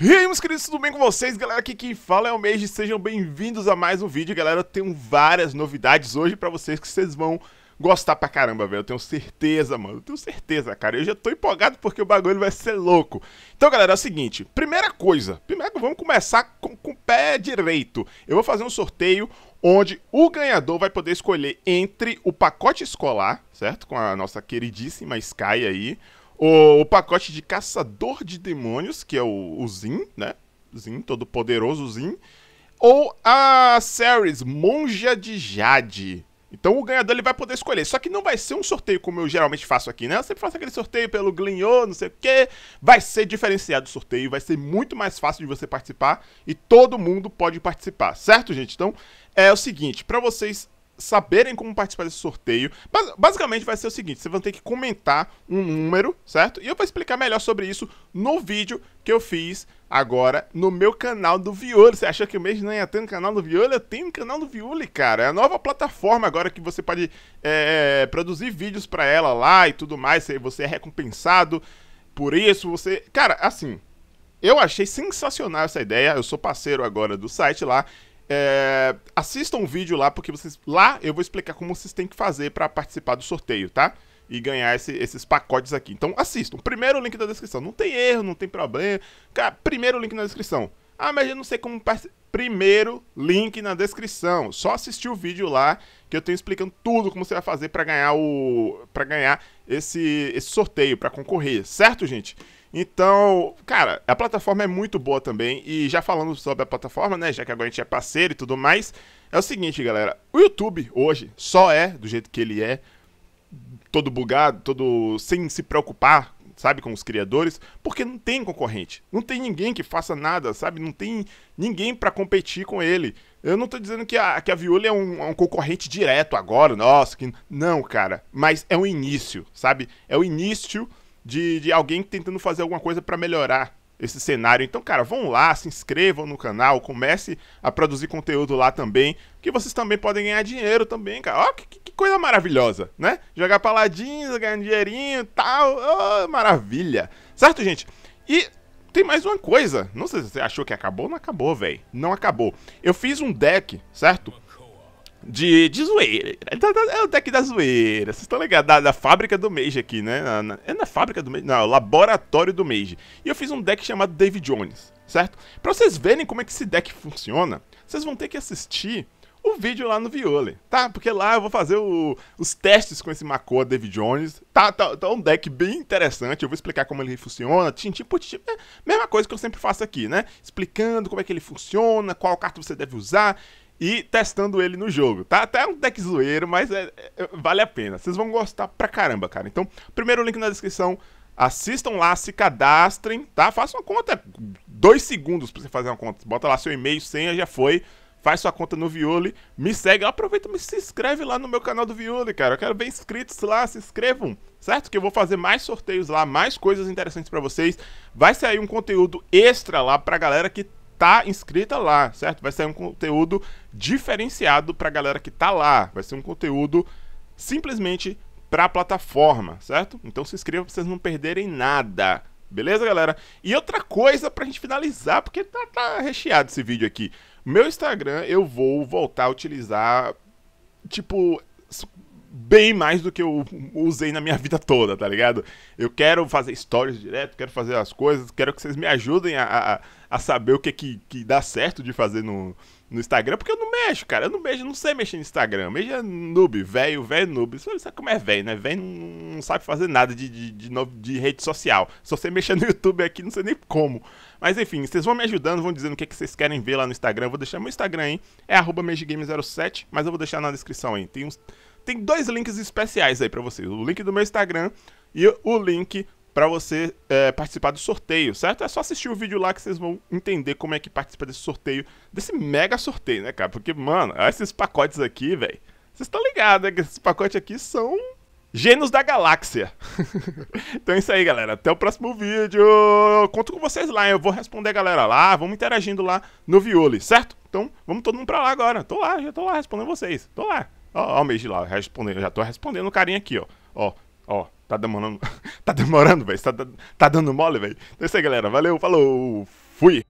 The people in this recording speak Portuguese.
E aí, meus queridos, tudo bem com vocês? Galera, aqui quem fala é o Mage, sejam bem-vindos a mais um vídeo. Galera, eu tenho várias novidades hoje pra vocês que vocês vão gostar pra caramba, velho. Eu tenho certeza, mano, eu tenho certeza, cara. Eu já tô empolgado porque o bagulho vai ser louco. Então, galera, é o seguinte, primeira coisa, primeiro vamos começar com, com o pé direito. Eu vou fazer um sorteio onde o ganhador vai poder escolher entre o pacote escolar, certo? Com a nossa queridíssima Sky aí, o, o pacote de Caçador de Demônios, que é o, o Zin, né? Zin, todo poderoso Zin. Ou a Ceres, Monja de Jade. Então o ganhador ele vai poder escolher. Só que não vai ser um sorteio como eu geralmente faço aqui, né? Eu sempre faço aquele sorteio pelo Glinho, não sei o quê. Vai ser diferenciado o sorteio, vai ser muito mais fácil de você participar e todo mundo pode participar, certo, gente? Então é o seguinte, para vocês saberem como participar desse sorteio. Basicamente vai ser o seguinte, vocês vão ter que comentar um número, certo? E eu vou explicar melhor sobre isso no vídeo que eu fiz agora no meu canal do Viola. Você achou que o mês não ia ter um canal do Viola? Eu tenho um canal do Viola, cara. É a nova plataforma agora que você pode é, é produzir vídeos para ela lá e tudo mais. Você é recompensado por isso, você... Cara, assim... Eu achei sensacional essa ideia, eu sou parceiro agora do site lá, é, assistam um vídeo lá, porque vocês. Lá eu vou explicar como vocês têm que fazer para participar do sorteio, tá? E ganhar esse, esses pacotes aqui. Então assistam. Primeiro link da descrição. Não tem erro, não tem problema. Cara, primeiro link na descrição. Ah, mas eu não sei como Primeiro link na descrição. Só assistir o vídeo lá que eu tenho explicando tudo como você vai fazer para ganhar o para ganhar esse, esse sorteio, para concorrer, certo, gente? Então, cara, a plataforma é muito boa também. E já falando sobre a plataforma, né? Já que agora a gente é parceiro e tudo mais. É o seguinte, galera. O YouTube hoje só é do jeito que ele é. Todo bugado, todo sem se preocupar, sabe, com os criadores. Porque não tem concorrente. Não tem ninguém que faça nada, sabe? Não tem ninguém para competir com ele. Eu não tô dizendo que a, que a Viola é um, é um, concorrente direto agora, nossa, que... Não, cara. Mas é um início, sabe? É o início de, de alguém tentando fazer alguma coisa para melhorar esse cenário. Então, cara, vão lá, se inscrevam no canal, comece a produzir conteúdo lá também, que vocês também podem ganhar dinheiro também, cara. Ó, que, que coisa maravilhosa, né? Jogar paladins, ganhar dinheirinho e tal, oh, maravilha. Certo, gente? E tem mais uma coisa. Não sei se você achou que acabou, não acabou, velho. Não acabou. Eu fiz um deck, certo? de, de zoeira. Tá, tá, é o deck da zoeira. Vocês estão ligados? Da, da, fábrica do Mage aqui, né? Na, na, é na fábrica do Mage? Não, é laboratório do Mage. E eu fiz um deck chamado David Jones, certo? Pra vocês verem como é que esse deck funciona, vocês vão ter que assistir o vídeo lá no Viole, tá? Porque lá eu vou fazer o, os testes com esse Makoa David Jones. Tá, tá, tá, um deck bem interessante, eu vou explicar como ele funciona, tipo tipo É mesma coisa que eu sempre faço aqui, né? Explicando como é que ele funciona, qual carta você deve usar e testando ele no jogo, tá? Até é um deck zoeiro, mas é, é, vale a pena. Vocês vão gostar pra caramba, cara. Então, primeiro link na descrição, assistam lá, se cadastrem, tá? Faça uma conta, dois segundos pra você fazer uma conta. Bota lá seu e-mail, senha, já foi. Faz sua conta no Viule. me segue, aproveita e se inscreve lá no meu canal do Viule, cara. Eu quero ver inscritos lá, se inscrevam, certo? Que eu vou fazer mais sorteios lá, mais coisas interessantes para vocês. Vai sair um conteúdo extra lá pra galera que tá inscrita lá, certo? Vai ser um conteúdo diferenciado para a galera que tá lá. Vai ser um conteúdo simplesmente para a plataforma, certo? Então se inscreva para vocês não perderem nada. Beleza, galera? E outra coisa pra gente finalizar, porque tá, tá recheado esse vídeo aqui. Meu Instagram eu vou voltar a utilizar tipo bem mais do que eu usei na minha vida toda, tá ligado? Eu quero fazer stories direto, quero fazer as coisas, quero que vocês me ajudem a, a, a saber o que, que, que dá certo de fazer no, no Instagram, porque eu não mexo, cara. Eu não mexo, não sei mexer no Instagram. Mexo é noob, velho, velho noob. Você sabe como é velho, né? Velho não sabe fazer nada de, de, de, novo, de rede social. Só você mexer no YouTube aqui, não sei nem como. Mas enfim, vocês vão me ajudando, vão dizendo o que, que vocês querem ver lá no Instagram. Eu vou deixar meu Instagram aí, é arroba 07 mas eu vou deixar na descrição aí. Tem uns tem dois links especiais aí para vocês. O link do meu Instagram e o link para você é, participar do sorteio, certo? É só assistir o vídeo lá que vocês vão entender como é que participa desse sorteio, desse mega sorteio, né, cara? Porque, mano, esses pacotes aqui, velho, vocês estão ligados, né? Que esses pacotes aqui são gênios da galáxia. então é isso aí, galera. Até o próximo vídeo. Eu conto com vocês lá, eu vou responder a galera lá, vamos interagindo lá no Violi, certo? Então, vamos todo mundo pra lá agora. Tô lá, já tô lá respondendo vocês. Tô lá. Ó, ó o lá, respondendo. Já tô respondendo o carinha aqui, ó. Ó, ó. Tá demorando. tá demorando, velho. Tá, tá dando mole, velho. Então é isso aí, galera. Valeu, falou. Fui.